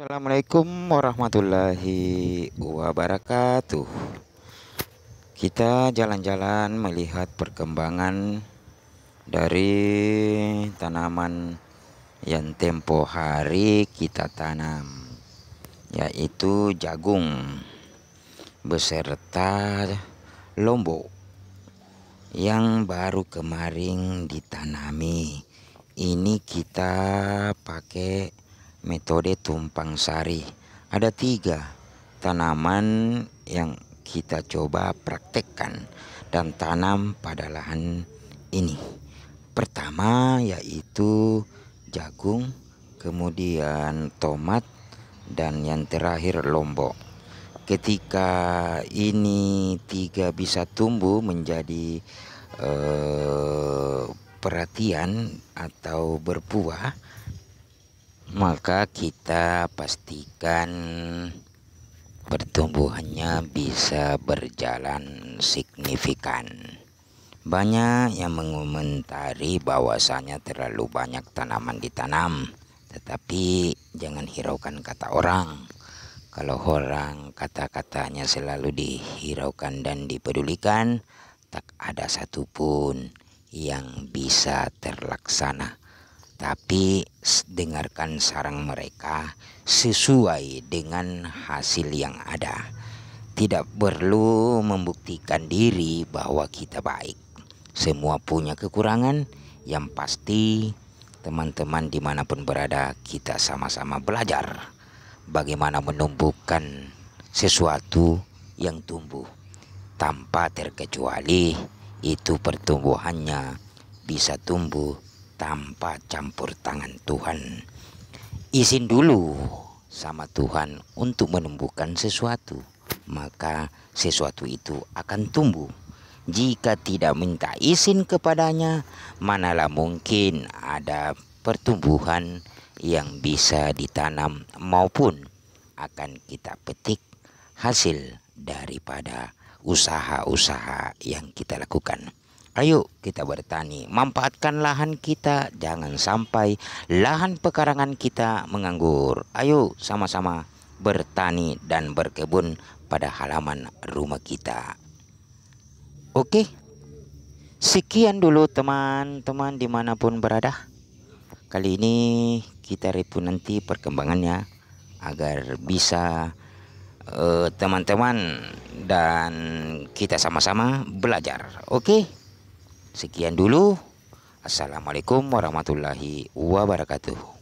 Assalamualaikum warahmatullahi wabarakatuh Kita jalan-jalan melihat perkembangan dari tanaman yang tempo hari kita tanam Yaitu jagung beserta lombok yang baru kemarin ditanami ini kita pakai metode tumpang sari. Ada tiga tanaman yang kita coba praktekkan dan tanam pada lahan ini. Pertama yaitu jagung, kemudian tomat, dan yang terakhir lombok. Ketika ini tiga bisa tumbuh menjadi eh, perhatian atau berbuah, maka kita pastikan pertumbuhannya bisa berjalan signifikan banyak yang mengomentari bahwasanya terlalu banyak tanaman ditanam tetapi jangan hiraukan kata orang kalau orang kata-katanya selalu dihiraukan dan dipedulikan tak ada satupun yang bisa terlaksana tapi dengarkan sarang mereka sesuai dengan hasil yang ada. Tidak perlu membuktikan diri bahwa kita baik. Semua punya kekurangan, yang pasti teman-teman dimanapun berada kita sama-sama belajar bagaimana menumbuhkan sesuatu yang tumbuh tanpa terkecuali itu pertumbuhannya bisa tumbuh tanpa campur tangan Tuhan. Izin dulu sama Tuhan untuk menumbuhkan sesuatu, maka sesuatu itu akan tumbuh. Jika tidak minta izin kepadanya, manalah mungkin ada pertumbuhan yang bisa ditanam maupun akan kita petik hasil daripada usaha-usaha yang kita lakukan. Ayo kita bertani, manfaatkan lahan kita, jangan sampai lahan pekarangan kita menganggur. Ayo sama-sama bertani dan berkebun pada halaman rumah kita. Oke, sekian dulu teman-teman dimanapun berada. Kali ini kita review nanti perkembangannya agar bisa eh, teman-teman uh, dan kita sama-sama belajar. Oke. Okay? Sekian dulu. Assalamualaikum warahmatullahi wabarakatuh.